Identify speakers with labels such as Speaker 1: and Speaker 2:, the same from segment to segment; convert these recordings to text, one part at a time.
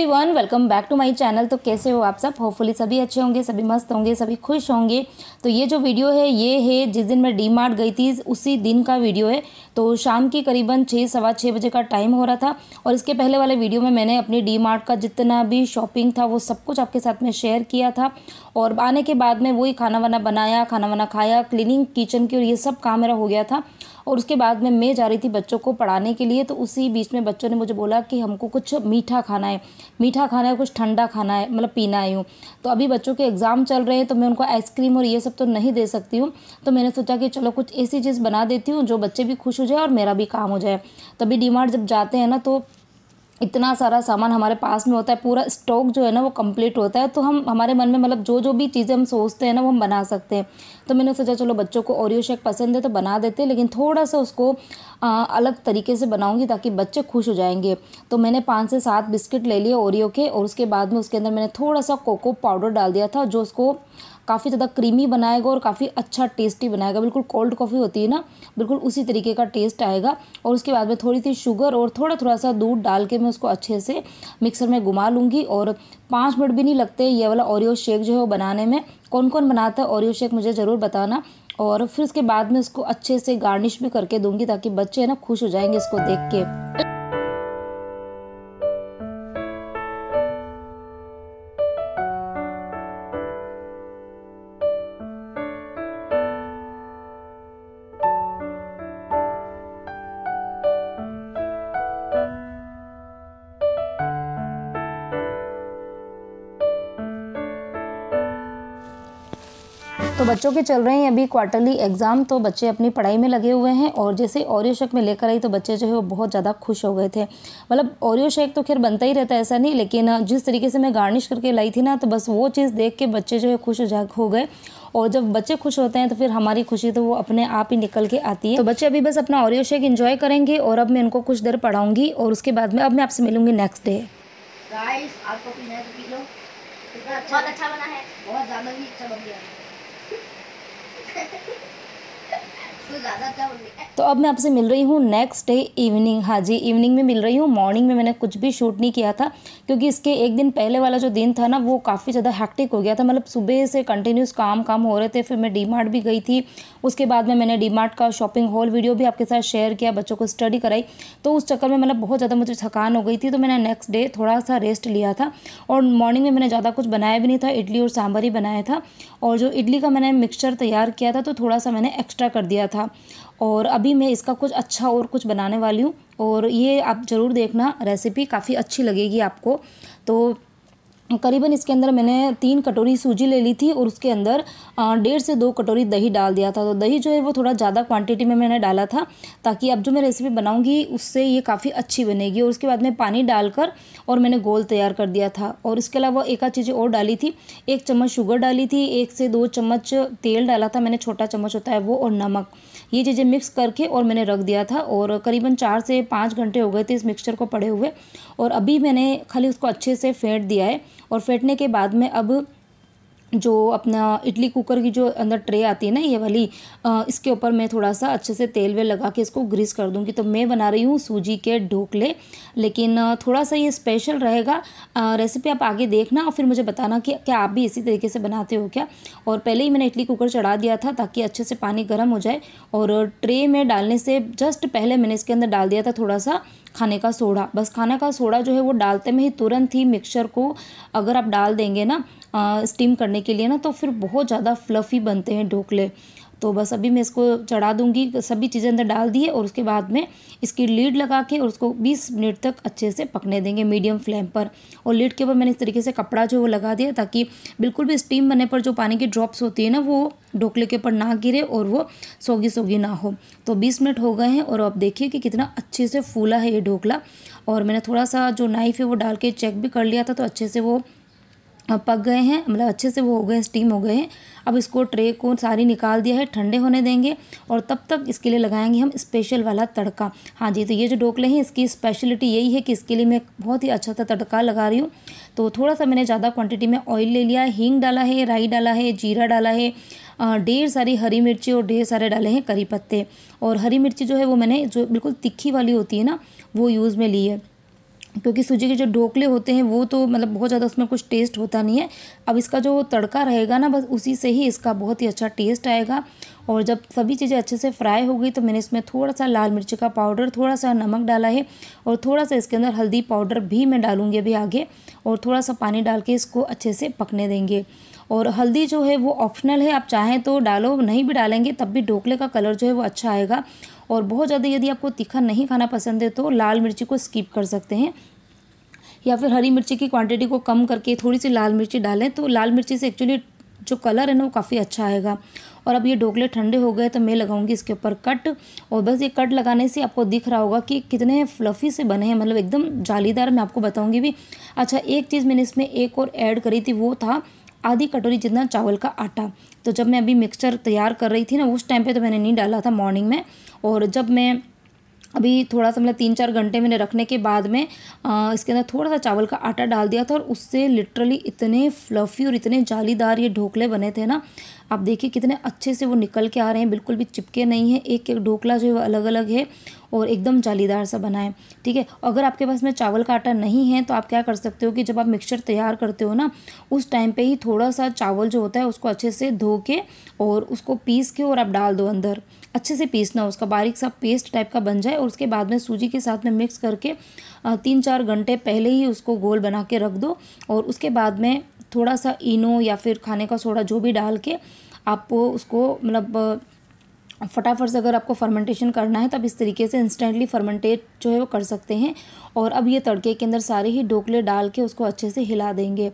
Speaker 1: everyone welcome back to my channel तो कैसे हो आप सब होपफुली सभी अच्छे होंगे सभी मस्त होंगे सभी खुश होंगे तो ये जो वीडियो है ये है जिस दिन मैं डी मार्ट गई थी उसी दिन का वीडियो है तो शाम की करीबन छः सवा छः बजे का टाइम हो रहा था और इसके पहले वाले वीडियो में मैंने अपनी डी मार्ट का जितना भी शॉपिंग था वो सब कुछ आपके साथ में शेयर किया था और आने के बाद में वही खाना वाना बनाया खाना वाना खाया क्लीनिंग किचन की और ये सब काम मेरा हो गया था और उसके बाद में मैं जा रही थी बच्चों को पढ़ाने के लिए तो उसी बीच में बच्चों ने मुझे बोला कि हमको कुछ मीठा खाना है मीठा खाना है कुछ ठंडा खाना है मतलब पीना है यूँ तो अभी बच्चों के एग्ज़ाम चल रहे हैं तो मैं उनको आइसक्रीम और ये सब तो नहीं दे सकती हूँ तो मैंने सोचा कि चलो कुछ ऐसी चीज़ बना देती हूँ जो बच्चे भी खुश हो जाए और मेरा भी काम हो जाए तभी डी जब जाते हैं ना तो इतना सारा सामान हमारे पास में होता है पूरा स्टॉक जो है ना वो कंप्लीट होता है तो हम हमारे मन में मतलब जो जो भी चीज़ें हम सोचते हैं ना वो हम बना सकते हैं तो मैंने सोचा चलो बच्चों को ओरियो शेक पसंद है तो बना देते हैं लेकिन थोड़ा सा उसको आ, अलग तरीके से बनाऊंगी ताकि बच्चे खुश हो जाएंगे तो मैंने पाँच से सात बिस्किट ले लिए ओरियो के और उसके बाद में उसके अंदर मैंने थोड़ा सा कोको पाउडर डाल दिया था जो उसको काफ़ी ज़्यादा क्रीमी बनाएगा और काफ़ी अच्छा टेस्टी बनाएगा बिल्कुल कोल्ड कॉफ़ी होती है ना बिल्कुल उसी तरीके का टेस्ट आएगा और उसके बाद में थोड़ी सी शुगर और थोड़ा थोड़ा सा दूध डाल के मैं उसको अच्छे से मिक्सर में घुमा लूँगी और पाँच मिनट भी नहीं लगते ये वाला ओरियो शेक जो है वो बनाने में कौन कौन बनाता है ओरियो शेक मुझे ज़रूर बताना और फिर उसके बाद में इसको अच्छे से गार्निश भी करके दूंगी ताकि बच्चे ना खुश हो जाएंगे इसको देख के बच्चों के चल रहे हैं अभी क्वार्टरली एग्ज़ाम तो बच्चे अपनी पढ़ाई में लगे हुए हैं और जैसे ओरियो शेक में लेकर आई तो बच्चे जो है वो बहुत ज़्यादा खुश हो गए थे मतलब ओरियो शेक तो खैर बनता ही रहता है ऐसा नहीं लेकिन जिस तरीके से मैं गार्निश करके लाई थी ना तो बस वो चीज़ देख के बच्चे जो है खुश हो गए और जब बच्चे खुश होते हैं तो फिर हमारी खुशी तो वो अपने आप ही निकल के आती है तो बच्चे अभी बस अपना ओरियो शेक इन्जॉय करेंगे और अब मैं उनको कुछ देर पढ़ाऊँगी और उसके बाद में अब मैं आपसे मिलूँगी नेक्स्ट डे गाइस आपको भी है तो पी लो कितना अच्छा अच्छा बना है बहुत ज़्यादा ही तो अब मैं आपसे मिल रही हूँ नेक्स्ट डे इवनिंग हाँ जी इवनिंग में मिल रही हूँ मॉर्निंग में मैंने कुछ भी शूट नहीं किया था क्योंकि इसके एक दिन पहले वाला जो दिन था ना वो काफ़ी ज़्यादा हैक्टिक हो गया था मतलब सुबह से कंटिन्यूस काम काम हो रहे थे फिर मैं डी मार्ट भी गई थी उसके बाद में मैंने डी का शॉपिंग हॉल वीडियो भी आपके साथ शेयर किया बच्चों को स्टडी कराई तो उस चक्कर में मतलब बहुत ज़्यादा मुझे थकान हो गई थी तो मैंने नेक्स्ट डे थोड़ा सा रेस्ट लिया था और मॉर्निंग में मैंने ज़्यादा कुछ बनाया भी नहीं था इडली और सांभर ही बनाया था और जो इडली का मैंने मिक्सचर तैयार किया था तो थोड़ा सा मैंने एक्स्ट्रा कर दिया था और अभी मैं इसका कुछ अच्छा और कुछ बनाने वाली हूँ और ये आप ज़रूर देखना रेसिपी काफ़ी अच्छी लगेगी आपको तो करीबन इसके अंदर मैंने तीन कटोरी सूजी ले ली थी और उसके अंदर डेढ़ से दो कटोरी दही डाल दिया था तो दही जो है वो थोड़ा ज़्यादा क्वांटिटी में मैंने डाला था ताकि अब जो मैं रेसिपी बनाऊंगी उससे ये काफ़ी अच्छी बनेगी और उसके बाद में पानी डालकर और मैंने गोल तैयार कर दिया था और इसके अलावा एक आध चीज़ें और डाली थी एक चम्मच शुगर डाली थी एक से दो चम्मच तेल डाला था मैंने छोटा चम्मच होता है वो और नमक ये चीज़ें मिक्स करके और मैंने रख दिया था और करीबन चार से पाँच घंटे हो गए थे इस मिक्सचर को पड़े हुए और अभी मैंने खाली उसको अच्छे से फेंट दिया है और फेंटने के बाद में अब जो अपना इडली कुकर की जो अंदर ट्रे आती है ना ये वाली इसके ऊपर मैं थोड़ा सा अच्छे से तेल वेल लगा के इसको ग्रीस कर दूंगी तो मैं बना रही हूँ सूजी के ढोकले लेकिन थोड़ा सा ये स्पेशल रहेगा रेसिपी आप आगे देखना और फिर मुझे बताना कि क्या आप भी इसी तरीके से बनाते हो क्या और पहले ही मैंने इडली कुकर चढ़ा दिया था ताकि अच्छे से पानी गर्म हो जाए और ट्रे में डालने से जस्ट पहले मैंने इसके अंदर डाल दिया था थोड़ा सा खाने का सोडा बस खाने का सोडा जो है वो डालते में ही तुरंत ही मिक्सचर को अगर आप डाल देंगे ना स्टीम करने के लिए ना तो फिर बहुत ज़्यादा फ्लफ़ी बनते हैं ढोकले तो बस अभी मैं इसको चढ़ा दूँगी सभी चीज़ें अंदर डाल दिए और उसके बाद में इसकी लीड लगा के और उसको बीस मिनट तक अच्छे से पकने देंगे मीडियम फ्लेम पर और लीड के ऊपर मैंने इस तरीके से कपड़ा जो वो लगा दिया ताकि बिल्कुल भी स्टीम बनने पर जो पानी की ड्रॉप्स होती है ना वो ढोकले के ऊपर ना गिरे और वो सोगी सोगी ना हो तो बीस मिनट हो गए हैं और आप देखिए कि कितना अच्छे से फूला है ये ढोकला और मैंने थोड़ा सा जो नाइफ़ है वो डाल के चेक भी कर लिया था तो अच्छे से वो पक गए हैं मतलब अच्छे से वो हो गए हैं स्टीम हो गए हैं अब इसको ट्रे को सारी निकाल दिया है ठंडे होने देंगे और तब तक इसके लिए लगाएंगे हम स्पेशल वाला तड़का हाँ जी तो ये जो ढोकले हैं इसकी स्पेशलिटी यही है कि इसके लिए मैं बहुत ही अच्छा सा तड़का लगा रही हूँ तो थोड़ा सा मैंने ज़्यादा क्वान्टिटी में ऑयल ले लिया है हींग डाला है राई डाला है जीरा डाला है ढेर सारी हरी मिर्ची और ढेर सारे डाले हैं करी पत्ते और हरी मिर्ची जो है वो मैंने जो बिल्कुल तिखी वाली होती है ना वो यूज़ में ली है क्योंकि सूजी के जो ढोकले होते हैं वो तो मतलब बहुत ज़्यादा उसमें कुछ टेस्ट होता नहीं है अब इसका जो तड़का रहेगा ना बस उसी से ही इसका बहुत ही अच्छा टेस्ट आएगा और जब सभी चीज़ें अच्छे से फ्राई हो गई तो मैंने इसमें थोड़ा सा लाल मिर्च का पाउडर थोड़ा सा नमक डाला है और थोड़ा सा इसके अंदर हल्दी पाउडर भी मैं डालूँगी अभी आगे और थोड़ा सा पानी डाल के इसको अच्छे से पकने देंगे और हल्दी जो है वो ऑप्शनल है आप चाहें तो डालो नहीं भी डालेंगे तब भी ढोकले का कलर जो है वो अच्छा आएगा और बहुत ज़्यादा यदि आपको तीखा नहीं खाना पसंद है तो लाल मिर्ची को स्किप कर सकते हैं या फिर हरी मिर्ची की क्वांटिटी को कम करके थोड़ी सी लाल मिर्ची डालें तो लाल मिर्ची से एक्चुअली जो कलर है ना वो काफ़ी अच्छा आएगा और अब ये ढोकले ठंडे हो गए तो मैं लगाऊंगी इसके ऊपर कट और बस ये कट लगाने से आपको दिख रहा होगा कि कितने फ्लफ़ी से बने हैं मतलब एकदम जालीदार मैं आपको बताऊंगी भी अच्छा एक चीज़ मैंने इसमें एक और ऐड करी थी वो था आधी कटोरी जितना चावल का आटा तो जब मैं अभी मिक्सचर तैयार कर रही थी ना उस टाइम पे तो मैंने नहीं डाला था मॉर्निंग में और जब मैं अभी थोड़ा सा मतलब तीन चार घंटे मैंने रखने के बाद में आ, इसके अंदर थोड़ा सा चावल का आटा डाल दिया था और उससे लिटरली इतने फ्लफ़ी और इतने जालीदार ये ढोकले बने थे ना आप देखिए कितने अच्छे से वो निकल के आ रहे हैं बिल्कुल भी चिपके नहीं हैं एक एक ढोकला जो है वो अलग अलग है और एकदम जालीदार सा है ठीक है अगर आपके पास में चावल का आटा नहीं है तो आप क्या कर सकते हो कि जब आप मिक्सचर तैयार करते हो ना उस टाइम पर ही थोड़ा सा चावल जो होता है उसको अच्छे से धो के और उसको पीस के और आप डाल दो अंदर अच्छे से पीसना उसका बारीक सा पेस्ट टाइप का बन जाए और उसके बाद में सूजी के साथ में मिक्स करके तीन चार घंटे पहले ही उसको गोल बना के रख दो और उसके बाद में थोड़ा सा इनो या फिर खाने का सोडा जो भी डाल के आप उसको मतलब फटाफट से अगर आपको फर्मेंटेशन करना है तो आप इस तरीके से इंस्टेंटली फर्मेंटेट जो है वो कर सकते हैं और अब ये तड़के के अंदर सारे ही ढोकले डाल के उसको अच्छे से हिला देंगे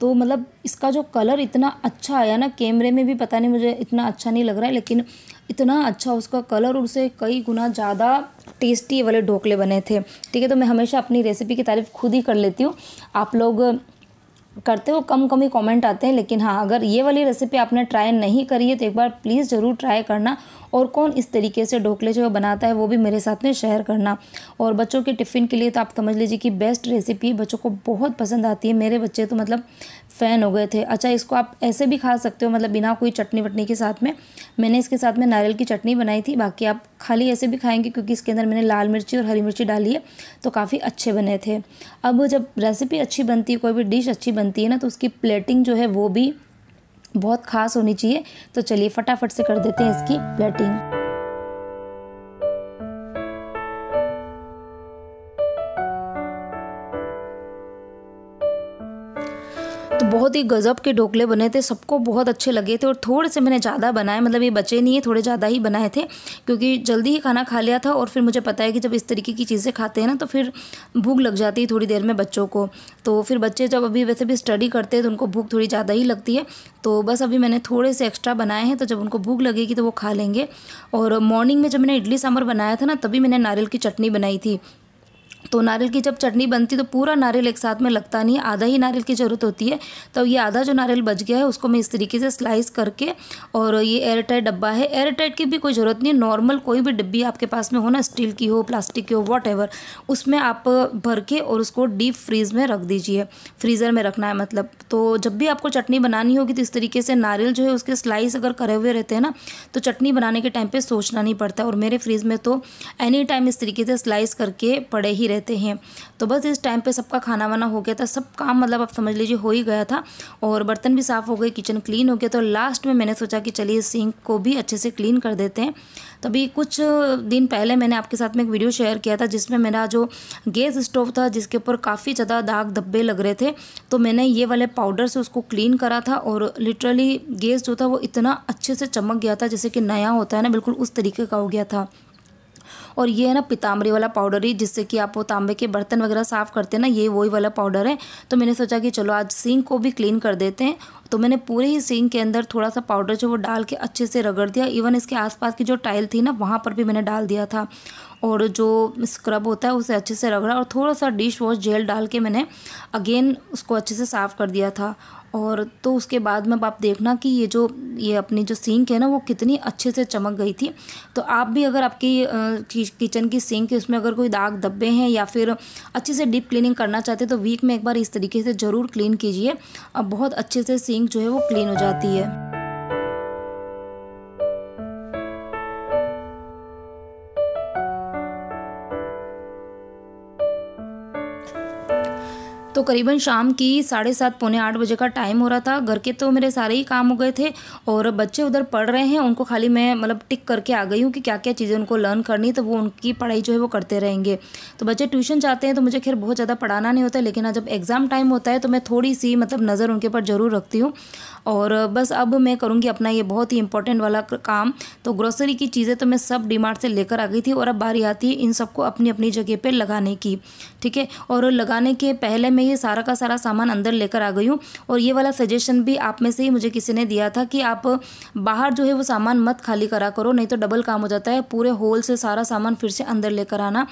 Speaker 1: तो मतलब इसका जो कलर इतना अच्छा आया ना कैमरे में भी पता नहीं मुझे इतना अच्छा नहीं लग रहा है लेकिन इतना अच्छा उसका कलर और उसे कई गुना ज़्यादा टेस्टी वाले ढोकले बने थे ठीक है तो मैं हमेशा अपनी रेसिपी की तारीफ़ खुद ही कर लेती हूँ आप लोग करते हो कम कम ही कॉमेंट आते हैं लेकिन हाँ अगर ये वाली रेसिपी आपने ट्राई नहीं करी है तो एक बार प्लीज़ ज़रूर ट्राई करना और कौन इस तरीके से ढोकले जो बनाता है वो भी मेरे साथ में शेयर करना और बच्चों के टिफ़िन के लिए तो आप समझ लीजिए कि बेस्ट रेसिपी बच्चों को बहुत पसंद आती है मेरे बच्चे तो मतलब फ़ैन हो गए थे अच्छा इसको आप ऐसे भी खा सकते हो मतलब बिना कोई चटनी वटनी के साथ में मैंने इसके साथ में नारियल की चटनी बनाई थी बाकी आप खाली ऐसे भी खाएंगे क्योंकि इसके अंदर मैंने लाल मिर्ची और हरी मिर्ची डाली है तो काफ़ी अच्छे बने थे अब जब रेसिपी अच्छी बनती है कोई भी डिश अच्छी बनती है ना तो उसकी प्लेटिंग जो है वो भी बहुत खास होनी चाहिए तो चलिए फटाफट से कर देते हैं इसकी प्लेटिंग बहुत ही गज़ब के ढोकले बने थे सबको बहुत अच्छे लगे थे और थोड़े से मैंने ज़्यादा बनाए मतलब ये बचे नहीं है थोड़े ज़्यादा ही बनाए थे क्योंकि जल्दी ही खाना खा लिया था और फिर मुझे पता है कि जब इस तरीके की चीज़ें खाते हैं ना तो फिर भूख लग जाती है थोड़ी देर में बच्चों को तो फिर बच्चे जब अभी वैसे भी स्टडी करते हैं तो उनको भूख थोड़ी ज़्यादा ही लगती है तो बस अभी मैंने थोड़े से एक्स्ट्रा बनाए हैं तो जब उनको भूख लगेगी तो वो खा लेंगे और मॉर्निंग में जब मैंने इडली सांभर बनाया था ना तभी मैंने नारियल की चटनी बनाई थी तो नारियल की जब चटनी बनती तो पूरा नारियल एक साथ में लगता नहीं है आधा ही नारियल की ज़रूरत होती है तो ये आधा जो नारियल बच गया है उसको मैं इस तरीके से स्लाइस करके और ये एयर टाइट डब्बा है एयर टाइट की भी कोई ज़रूरत नहीं नॉर्मल कोई भी डिब्बी आपके पास में हो ना स्टील की हो प्लास्टिक की हो वॉट उसमें आप भर के और उसको डीप फ्रीज में रख दीजिए फ्रीज़र में रखना है मतलब तो जब भी आपको चटनी बनानी होगी तो इस तरीके से नारियल जो है उसके स्लाइस अगर करे हुए रहते हैं ना तो चटनी बनाने के टाइम पर सोचना नहीं पड़ता और मेरे फ्रीज़ में तो एनी टाइम इस तरीके से स्लाइस करके पड़े ही रहते हैं तो बस इस टाइम पे सबका खाना वाना हो गया था सब काम मतलब आप समझ लीजिए हो ही गया था और बर्तन भी साफ़ हो गए किचन क्लीन हो गया तो लास्ट में मैंने सोचा कि चलिए सिंक को भी अच्छे से क्लीन कर देते हैं तभी कुछ दिन पहले मैंने आपके साथ में एक वीडियो शेयर किया था जिसमें मेरा जो गैस स्टोव था जिसके ऊपर काफ़ी ज़्यादा दाग धब्बे लग रहे थे तो मैंने ये वाले पाउडर से उसको क्लीन करा था और लिटरली गैस जो था वो इतना अच्छे से चमक गया था जैसे कि नया होता है ना बिल्कुल उस तरीके का हो गया था और ये है ना पिताम्बरी वाला पाउडर ही जिससे कि आप वो तांबे के बर्तन वगैरह साफ़ करते हैं ना ये वही वाला पाउडर है तो मैंने सोचा कि चलो आज सिंक को भी क्लीन कर देते हैं तो मैंने पूरे ही सिंक के अंदर थोड़ा सा पाउडर जो वो डाल के अच्छे से रगड़ दिया इवन इसके आसपास की जो टाइल थी ना वहाँ पर भी मैंने डाल दिया था और जो स्क्रब होता है उसे अच्छे से रगड़ा और थोड़ा सा डिश वॉश जेल डाल के मैंने अगेन उसको अच्छे से साफ़ कर दिया था और तो उसके बाद में आप देखना कि ये जो ये अपनी जो सिंक है ना वो कितनी अच्छे से चमक गई थी तो आप भी अगर आपकी किचन की सिंक उसमें अगर कोई दाग धब्बे हैं या फिर अच्छे से डीप क्लीनिंग करना चाहते हैं तो वीक में एक बार इस तरीके से ज़रूर क्लीन कीजिए अब बहुत अच्छे से सिंक जो है वो क्लीन हो जाती है तो करीबन शाम की साढ़े सात पौने आठ बजे का टाइम हो रहा था घर के तो मेरे सारे ही काम हो गए थे और बच्चे उधर पढ़ रहे हैं उनको खाली मैं मतलब टिक करके आ गई हूँ कि क्या क्या चीज़ें उनको लर्न करनी तो वो उनकी पढ़ाई जो है वो करते रहेंगे तो बच्चे ट्यूशन जाते हैं तो मुझे खैर बहुत ज़्यादा पढ़ाना नहीं होता लेकिन हाँ, जब एग्ज़ाम टाइम होता है तो मैं थोड़ी सी मतलब नज़र उनके पर ज़रूर रखती हूँ और बस अब मैं करूँगी अपना ये बहुत ही इंपॉर्टेंट वाला काम तो ग्रोसरी की चीज़ें तो मैं सब डिमार्ट से लेकर आ गई थी और अब बारी आती है इन सबको अपनी अपनी जगह पर लगाने की ठीक है और लगाने के पहले मैं ये सारा का सारा सामान अंदर लेकर आ गई हूँ और ये वाला सजेशन भी आप में से ही मुझे किसी ने दिया था कि आप बाहर जो है वो सामान मत खाली करा करो नहीं तो डबल काम हो जाता है पूरे होल से सारा सामान फिर से अंदर लेकर आना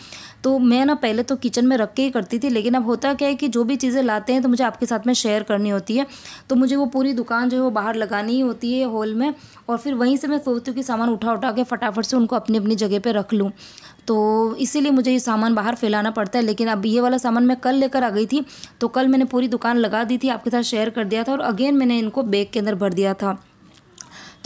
Speaker 1: तो मैं ना पहले तो किचन में रख के ही करती थी लेकिन अब होता क्या है कि जो भी चीज़ें लाते हैं तो मुझे आपके साथ में शेयर करनी होती है तो मुझे वो पूरी दुकान जो है वो बाहर लगानी ही होती है हॉल में और फिर वहीं से मैं सोचती हूँ कि सामान उठा उठा के फटाफट से उनको अपनी अपनी जगह पर रख लूँ तो इसीलिए मुझे ये सामान बाहर फैलाना पड़ता है लेकिन अब ये वाला सामान मैं कल लेकर आ गई थी तो कल मैंने पूरी दुकान लगा दी थी आपके साथ शेयर कर दिया था और अगेन मैंने इनको बैग के अंदर भर दिया था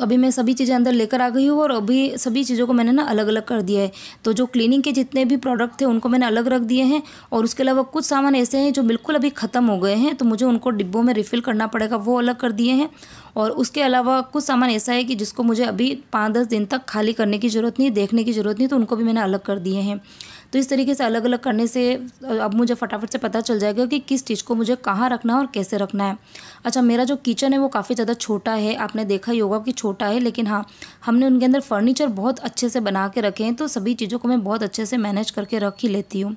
Speaker 1: तो अभी मैं सभी चीज़ें अंदर लेकर आ गई हूँ और अभी सभी चीज़ों को मैंने ना अलग अलग कर दिया है तो जो क्लीनिंग के जितने भी प्रोडक्ट थे उनको मैंने अलग रख दिए हैं और उसके अलावा कुछ सामान ऐसे हैं जो बिल्कुल अभी ख़त्म हो गए हैं तो मुझे उनको डिब्बों में रिफ़िल करना पड़ेगा वो अलग कर दिए हैं और उसके अलावा कुछ सामान ऐसा है कि जिसको मुझे अभी पाँच दस दिन तक खाली करने की ज़रूरत नहीं देखने की ज़रूरत नहीं तो उनको भी मैंने अलग कर दिए हैं तो इस तरीके से अलग अलग करने से अब मुझे फटाफट से पता चल जाएगा कि किस चीज़ को मुझे कहाँ रखना है और कैसे रखना है अच्छा मेरा जो किचन है वो काफ़ी ज़्यादा छोटा है आपने देखा ही होगा कि छोटा है लेकिन हाँ हमने उनके अंदर फर्नीचर बहुत अच्छे से बना के रखे हैं तो सभी चीज़ों को मैं बहुत अच्छे से मैनेज करके रख ही लेती हूँ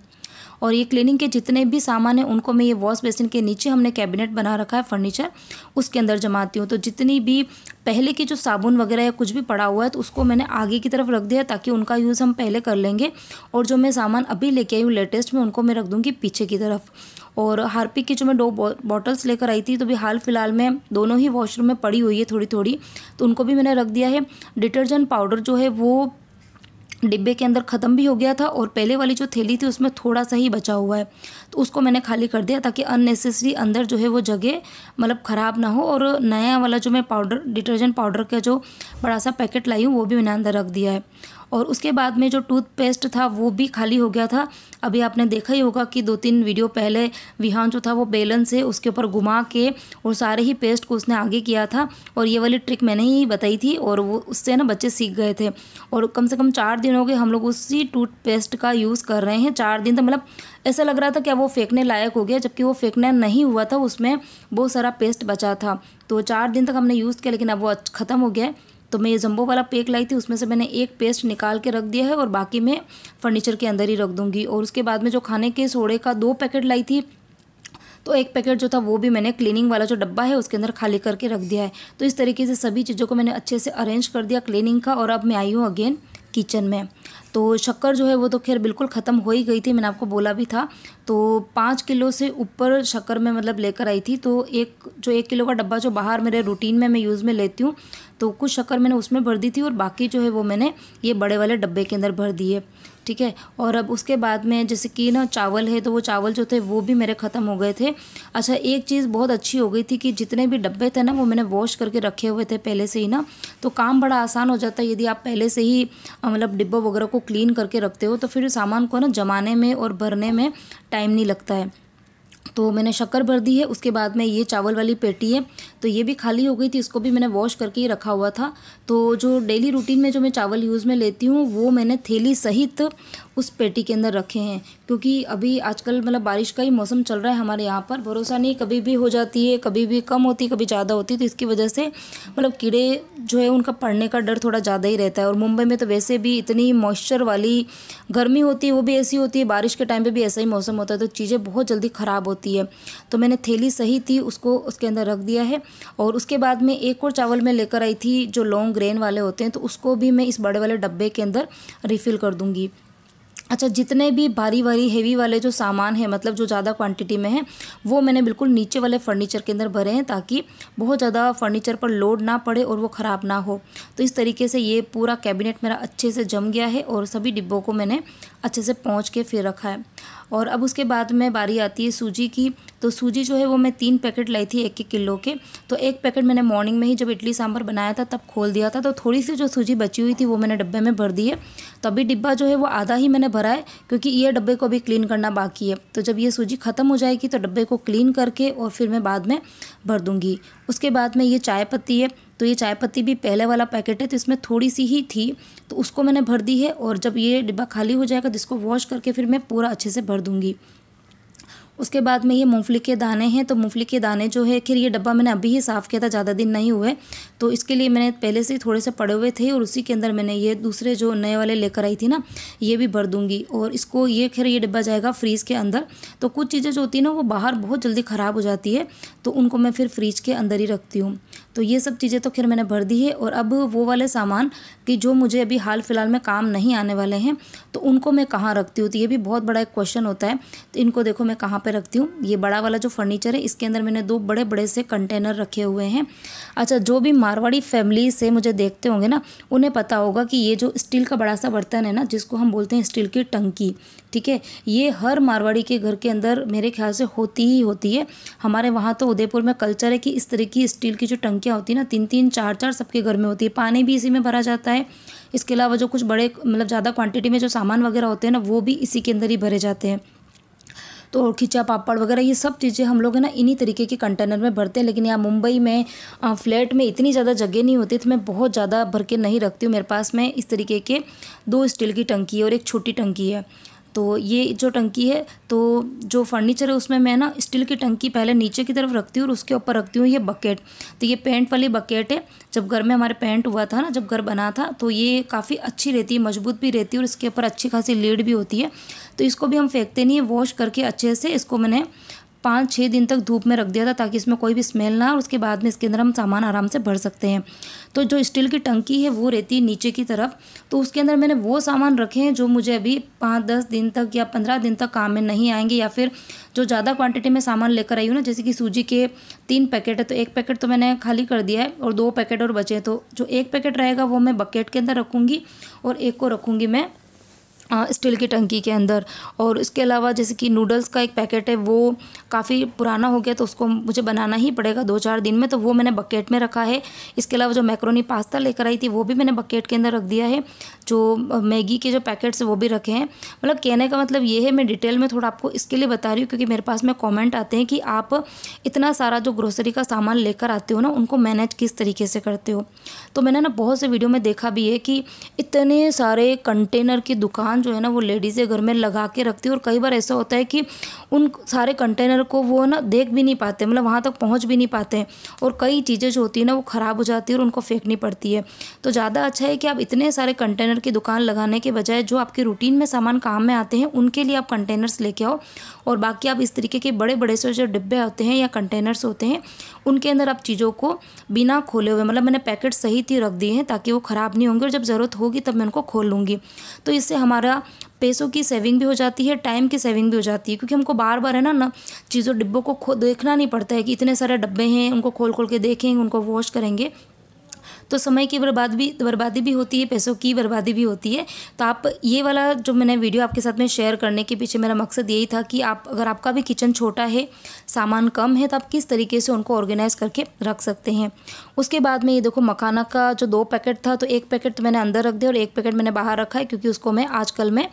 Speaker 1: और ये क्लीनिंग के जितने भी सामान हैं उनको मैं ये वॉश बेसिन के नीचे हमने कैबिनेट बना रखा है फर्नीचर उसके अंदर जमाती हूँ तो जितनी भी पहले की जो साबुन वगैरह या कुछ भी पड़ा हुआ है तो उसको मैंने आगे की तरफ रख दिया ताकि उनका यूज़ हम पहले कर लेंगे और जो मैं सामान अभी लेके आई हूँ लेटेस्ट में उनको मैं रख दूँगी पीछे की तरफ और हार्पिक की जो मैं दो बॉटल्स लेकर आई थी तो भी हाल फिलहाल में दोनों ही वॉशरूम में पड़ी हुई है थोड़ी थोड़ी तो उनको भी मैंने रख दिया है डिटर्जेंट पाउडर जो है वो डिब्बे के अंदर ख़त्म भी हो गया था और पहले वाली जो थैली थी उसमें थोड़ा सा ही बचा हुआ है तो उसको मैंने खाली कर दिया ताकि अननेसेसरी अंदर जो है वो जगह मतलब ख़राब ना हो और नया वाला जो मैं पाउडर डिटर्जेंट पाउडर का जो बड़ा सा पैकेट लाई हूँ वो भी मैंने अंदर रख दिया है और उसके बाद में जो टूथपेस्ट था वो भी खाली हो गया था अभी आपने देखा ही होगा कि दो तीन वीडियो पहले विहान जो था वो बेलन से उसके ऊपर घुमा के और सारे ही पेस्ट को उसने आगे किया था और ये वाली ट्रिक मैंने ही बताई थी और वो उससे ना बच्चे सीख गए थे और कम से कम चार दिन हो गए हम लोग उसी टूथपेस्ट का यूज़ कर रहे हैं चार दिन तो मतलब ऐसा लग रहा था क्या वो फेंकने लायक हो गया जबकि वो फेंकना नहीं हुआ था उसमें बहुत सारा पेस्ट बचा था तो चार दिन तक हमने यूज़ किया लेकिन अब वो ख़त्म हो गया है तो मैं ये जम्बो वाला पेक लाई थी उसमें से मैंने एक पेस्ट निकाल के रख दिया है और बाकी मैं फर्नीचर के अंदर ही रख दूँगी और उसके बाद में जो खाने के सोडे का दो पैकेट लाई थी तो एक पैकेट जो था वो भी मैंने क्लीनिंग वाला जो डब्बा है उसके अंदर खाली करके रख दिया है तो इस तरीके से सभी चीज़ों को मैंने अच्छे से अरेंज कर दिया क्लीनिंग का और अब मैं आई हूँ अगेन किचन में तो शक्कर जो है वो तो खैर बिल्कुल ख़त्म हो ही गई थी मैंने आपको बोला भी था तो पाँच किलो से ऊपर शक्कर मैं मतलब लेकर आई थी तो एक जो एक किलो का डब्बा जो बाहर मेरे रूटीन में मैं यूज़ में लेती हूँ तो कुछ शक्कर मैंने उसमें भर दी थी और बाकी जो है वो मैंने ये बड़े वाले डब्बे के अंदर भर दिए ठीक है और अब उसके बाद में जैसे कि ना चावल है तो वो चावल जो थे वो भी मेरे ख़त्म हो गए थे अच्छा एक चीज़ बहुत अच्छी हो गई थी कि जितने भी डब्बे थे ना वो मैंने वॉश करके रखे हुए थे पहले से ही ना तो काम बड़ा आसान हो जाता है यदि आप पहले से ही मतलब डिब्बा वगैरह को क्लीन करके रखते हो तो फिर सामान को ना जमाने में और भरने में टाइम नहीं लगता है तो मैंने शक्कर भर दी है उसके बाद में ये चावल वाली पेटी है तो ये भी खाली हो गई थी इसको भी मैंने वॉश करके ही रखा हुआ था तो जो डेली रूटीन में जो मैं चावल यूज़ में लेती हूँ वो मैंने थैली सहित उस पेटी के अंदर रखे हैं क्योंकि अभी आजकल मतलब बारिश का ही मौसम चल रहा है हमारे यहाँ पर भरोसा नहीं कभी भी हो जाती है कभी भी कम होती कभी ज़्यादा होती तो इसकी वजह से मतलब कीड़े जो है उनका पड़ने का डर थोड़ा ज़्यादा ही रहता है और मुंबई में तो वैसे भी इतनी मॉइस्चर वाली गर्मी होती है वो भी ऐसी होती है बारिश के टाइम पर भी ऐसा ही मौसम होता है तो चीज़ें बहुत जल्दी ख़राब होती है तो मैंने थैली सही थी उसको उसके अंदर रख दिया है और उसके बाद में एक और चावल मैं लेकर आई थी जो लॉन्ग ग्रेन वाले होते हैं तो उसको भी मैं इस बड़े वाले डब्बे के अंदर रिफ़िल कर दूँगी अच्छा जितने भी भारी भारी हेवी वाले जो सामान है मतलब जो ज़्यादा क्वांटिटी में है वो मैंने बिल्कुल नीचे वाले फर्नीचर के अंदर भरे हैं ताकि बहुत ज़्यादा फर्नीचर पर लोड ना पड़े और वो ख़राब ना हो तो इस तरीके से ये पूरा कैबिनेट मेरा अच्छे से जम गया है और सभी डिब्बों को मैंने अच्छे से पहुँच के फिर रखा है और अब उसके बाद में बारी आती है सूजी की तो सूजी जो है वो मैं तीन पैकेट लाई थी एक एक किलो के तो एक पैकेट मैंने मॉर्निंग में ही जब इडली सांभर बनाया था तब खोल दिया था तो थोड़ी सी जो सूजी बची हुई थी वो मैंने डब्बे में भर दी है तो अभी डिब्बा जो है वो आधा ही मैंने भरा है क्योंकि ये डब्बे को अभी क्लीन करना बाकी है तो जब ये सूजी ख़त्म हो जाएगी तो डब्बे को क्लीन करके और फिर मैं बाद में भर दूँगी उसके बाद में ये चाय पत्ती है तो ये चाय पत्ती भी पहले वाला पैकेट है तो इसमें थोड़ी सी ही थी तो उसको मैंने भर दी है और जब ये डिब्बा खाली हो जाएगा तो इसको वॉश करके फिर मैं पूरा अच्छे से भर दूँगी उसके बाद में ये मूंगफली के दाने हैं तो मूंगफली के दाने जो है फिर ये डब्बा मैंने अभी ही साफ़ किया था ज़्यादा दिन नहीं हुए तो इसके लिए मैंने पहले से ही थोड़े से पड़े हुए थे और उसी के अंदर मैंने ये दूसरे जो नए वाले लेकर आई थी ना ये भी भर दूंगी और इसको ये खैर ये डिब्बा जाएगा फ्रीज़ के अंदर तो कुछ चीज़ें जो होती हैं ना वो बाहर बहुत जल्दी ख़राब हो जाती है तो उनको मैं फिर फ्रीज के अंदर ही रखती हूँ तो ये सब चीज़ें तो खैर मैंने भर दी है और अब वो वाले सामान कि जो मुझे अभी हाल फिलहाल में काम नहीं आने वाले हैं तो उनको मैं कहाँ रखती हूँ तो ये भी बहुत बड़ा एक क्वेश्चन होता है तो इनको देखो मैं कहाँ पर रखती हूँ ये बड़ा वाला जो फर्नीचर है इसके अंदर मैंने दो बड़े बड़े से कंटेनर रखे हुए हैं अच्छा जो भी मारवाड़ी फैमिली से मुझे देखते होंगे ना उन्हें पता होगा कि ये जो स्टील का बड़ा सा बर्तन है ना जिसको हम बोलते हैं स्टील की टंकी ठीक है ये हर मारवाड़ी के घर के अंदर मेरे ख्याल से होती ही होती है हमारे वहाँ तो उदयपुर में कल्चर है कि इस तरह की स्टील की जो टंकियाँ होती हैं ना तीन तीन चार चार सबके घर में होती है पानी भी इसी में भरा जाता है इसके अलावा जो कुछ बड़े मतलब ज़्यादा क्वांटिटी में जो सामान वगैरह होते हैं ना वो भी इसी के अंदर ही भरे जाते हैं तो खिंचा पापड़ वगैरह ये सब चीज़ें हम लोग है ना इन्हीं तरीके के कंटेनर में भरते हैं लेकिन यहाँ मुंबई में फ्लैट में इतनी ज़्यादा जगह नहीं होती तो मैं बहुत ज़्यादा भर के नहीं रखती हूँ मेरे पास में इस तरीके के दो स्टील की टंकी है और एक छोटी टंकी है तो ये जो टंकी है तो जो फर्नीचर है उसमें मैं ना स्टील की टंकी पहले नीचे की तरफ रखती हूँ और उसके ऊपर रखती हूँ ये बकेट तो ये पेंट वाली बकेट है जब घर में हमारे पेंट हुआ था ना जब घर बना था तो ये काफ़ी अच्छी रहती है मजबूत भी रहती है और इसके ऊपर अच्छी खासी लीड भी होती है तो इसको भी हम फेंकते नहीं है वॉश करके अच्छे से इसको मैंने पाँच छः दिन तक धूप में रख दिया था ताकि इसमें कोई भी स्मेल ना और उसके बाद में इसके अंदर हम सामान आराम से भर सकते हैं तो जो स्टील की टंकी है वो रहती है नीचे की तरफ तो उसके अंदर मैंने वो सामान रखे हैं जो मुझे अभी पाँच दस दिन तक या पंद्रह दिन तक काम में नहीं आएंगे या फिर जो ज़्यादा क्वांटिटी में सामान लेकर आई हूँ ना जैसे कि सूजी के तीन पैकेट है तो एक पैकेट तो मैंने खाली कर दिया है और दो पैकेट और बचे हैं तो जो एक पैकेट रहेगा वो मैं बकेट के अंदर रखूँगी और एक को रखूँगी मैं स्टील की टंकी के अंदर और इसके अलावा जैसे कि नूडल्स का एक पैकेट है वो काफ़ी पुराना हो गया तो उसको मुझे बनाना ही पड़ेगा दो चार दिन में तो वो मैंने बकेट में रखा है इसके अलावा जो मैक्रोनी पास्ता लेकर आई थी वो भी मैंने बकेट के अंदर रख दिया है जो मैगी के जो पैकेट्स वो भी रखे हैं मतलब कहने का मतलब ये है मैं डिटेल में थोड़ा आपको इसके लिए बता रही हूँ क्योंकि मेरे पास में कॉमेंट आते हैं कि आप इतना सारा जो ग्रोसरी का सामान लेकर आते हो ना उनको मैनेज किस तरीके से करते हो तो मैंने ना बहुत से वीडियो में देखा भी है कि इतने सारे कंटेनर की दुकान जो है ना वो लेडीज़ें घर में लगा के रखती है और कई बार ऐसा होता है कि उन सारे कंटेनर को वो ना देख भी नहीं पाते मतलब वहाँ तक पहुँच भी नहीं पाते हैं और कई चीज़ें जो होती है ना वो ख़राब हो जाती है और उनको फेंकनी पड़ती है तो ज़्यादा अच्छा है कि आप इतने सारे कंटेनर की दुकान लगाने के बजाय जो आपके रूटीन में सामान काम में आते हैं उनके लिए आप कंटेनर्स लेके आओ और बाकी आप इस तरीके के बड़े बड़े से जो डिब्बे होते हैं या कंटेनर्स होते हैं उनके अंदर आप चीज़ों को बिना खोले हुए मतलब मैंने पैकेट सही थी रख दिए हैं ताकि वो ख़राब नहीं होंगे और जब ज़रूरत होगी तब मैं उनको खोल लूँगी तो इससे हमारा हमारा पैसों की सेविंग भी हो जाती है टाइम की सेविंग भी हो जाती है क्योंकि हमको बार बार है ना ना चीज़ों डिब्बों को खो देखना नहीं पड़ता है कि इतने सारे डब्बे हैं उनको खोल खोल के देखेंगे उनको वॉश करेंगे तो समय की बर्बाद भी बर्बादी भी होती है पैसों की बर्बादी भी होती है तो आप ये वाला जो मैंने वीडियो आपके साथ में शेयर करने के पीछे मेरा मकसद यही था कि आप अगर आपका भी किचन छोटा है सामान कम है तो आप किस तरीके से उनको ऑर्गेनाइज़ करके रख सकते हैं उसके बाद में ये देखो मखाना का जो दो पैकेट था तो एक पैकेट तो मैंने अंदर रख दिया और एक पैकेट मैंने बाहर रखा है क्योंकि उसको मैं आजकल मैं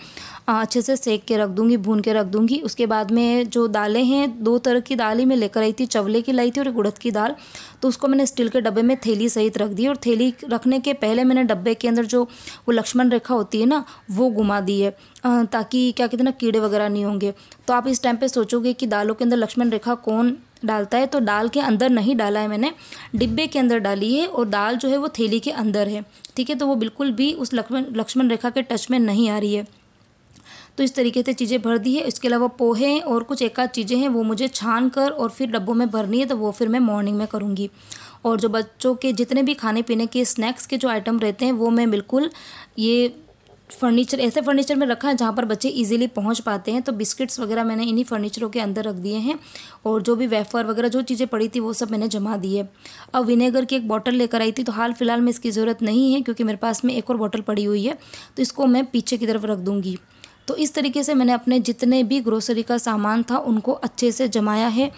Speaker 1: अच्छे से सेक के रख दूँगी भून के रख दूँगी उसके बाद में जो दालें हैं दो तरह की दाल ही मैं लेकर आई थी चवले की लाई थी और गुड़द की दाल तो उसको मैंने स्टील के डब्बे में थैली सहित रख दी और थैली रखने के पहले मैंने डब्बे के अंदर जो वो लक्ष्मण रेखा होती है ना वो घुमा दी है ताकि क्या कहते हैं ना कीड़े वगैरह नहीं होंगे तो आप इस टाइम पर सोचोगे कि दालों के अंदर लक्ष्मण रेखा कौन डालता है तो दाल के अंदर नहीं डाला है मैंने डिब्बे के अंदर डाली है और दाल जो है वो थैली के अंदर है ठीक है तो वो बिल्कुल भी उस लक्ष्मण लक्ष्मण रेखा के टच में नहीं आ रही है तो इस तरीके से चीज़ें भर दी है इसके अलावा पोहे और कुछ एक आध चीज़ें हैं वो मुझे छान कर और फिर डब्बों में भरनी है तो वो फिर मैं मॉर्निंग में करूँगी और जो बच्चों के जितने भी खाने पीने के स्नैक्स के जो आइटम रहते हैं वो मैं बिल्कुल ये फर्नीचर ऐसे फर्नीचर में रखा है जहाँ पर बच्चे इजीली पहुँच पाते हैं तो बिस्किट्स वगैरह मैंने इन्हीं फर्नीचरों के अंदर रख दिए हैं और जो भी वेफर वगैरह जो चीज़ें पड़ी थी वो सब मैंने जमा दी है अब विनेगर की एक बॉटल लेकर आई थी तो हाल फिलहाल में इसकी ज़रूरत नहीं है क्योंकि मेरे पास में एक और बॉटल पड़ी हुई है तो इसको मैं पीछे की तरफ रख दूँगी तो इस तरीके से मैंने अपने जितने भी ग्रोसरी का सामान था उनको अच्छे से जमाया है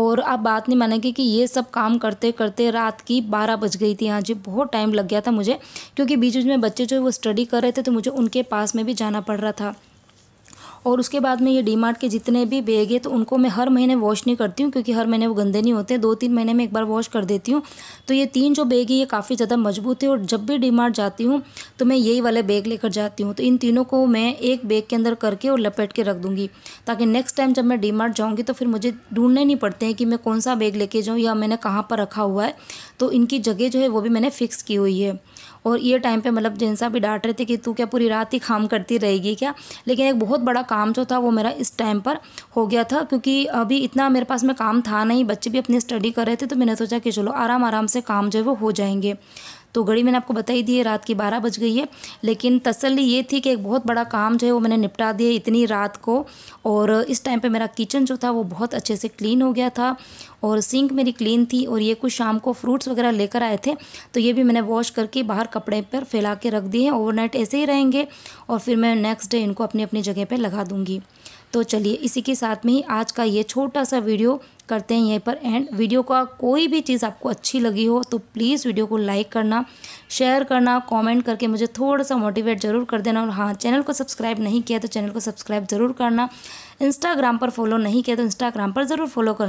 Speaker 1: और आप बात नहीं मानेंगे कि ये सब काम करते करते रात की बारह बज गई थी हाँ जी बहुत टाइम लग गया था मुझे क्योंकि बीच बीच में बच्चे जो वो स्टडी कर रहे थे तो मुझे उनके पास में भी जाना पड़ रहा था और उसके बाद में ये डी के जितने भी बैग है तो उनको मैं हर महीने वॉश नहीं करती हूँ क्योंकि हर महीने वो गंदे नहीं होते दो तीन महीने में एक बार वॉश कर देती हूँ तो ये तीन जो बैग है ये काफ़ी ज़्यादा मजबूत है और जब भी डी जाती हूँ तो मैं यही वाले बैग लेकर जाती हूँ तो इन तीनों को मैं एक बैग के अंदर करके और लपेट के रख दूँगी ताकि नेक्स्ट टाइम जब मैं डी जाऊँगी तो फिर मुझे ढूंढने नहीं पड़ते हैं कि मैं कौन सा बैग लेके जाऊँ या मैंने कहाँ पर रखा हुआ है तो इनकी जगह जो है वो भी मैंने फ़िक्स की हुई है और ये टाइम पे मतलब जिनसा भी डांट रहे थे कि तू क्या पूरी रात ही काम करती रहेगी क्या लेकिन एक बहुत बड़ा काम जो था वो मेरा इस टाइम पर हो गया था क्योंकि अभी इतना मेरे पास में काम था नहीं बच्चे भी अपनी स्टडी कर रहे थे तो मैंने सोचा कि चलो आराम आराम से काम जो है वो हो जाएंगे तो घड़ी मैंने आपको बताई दी है रात की बारह बज गई है लेकिन तसली ये थी कि एक बहुत बड़ा काम जो है वो मैंने निपटा दिया इतनी रात को और इस टाइम पर मेरा किचन जो था वो बहुत अच्छे से क्लीन हो गया था और सिंक मेरी क्लीन थी और ये कुछ शाम को फ्रूट्स वगैरह लेकर आए थे तो ये भी मैंने वॉश करके बाहर कपड़े पर फैला के रख दिए हैं ओवरनाइट ऐसे ही रहेंगे और फिर मैं नेक्स्ट डे इनको अपनी अपनी जगह पर लगा दूँगी तो चलिए इसी के साथ में ही आज का ये छोटा सा वीडियो करते हैं यहीं पर एंड वीडियो का कोई भी चीज़ आपको अच्छी लगी हो तो प्लीज़ वीडियो को लाइक करना शेयर करना कमेंट करके मुझे थोड़ा सा मोटिवेट ज़रूर कर देना और हाँ चैनल को सब्सक्राइब नहीं किया तो चैनल को सब्सक्राइब ज़रूर करना इंस्टाग्राम पर फॉलो नहीं किया तो इंस्टाग्राम पर ज़रूर फॉलो कर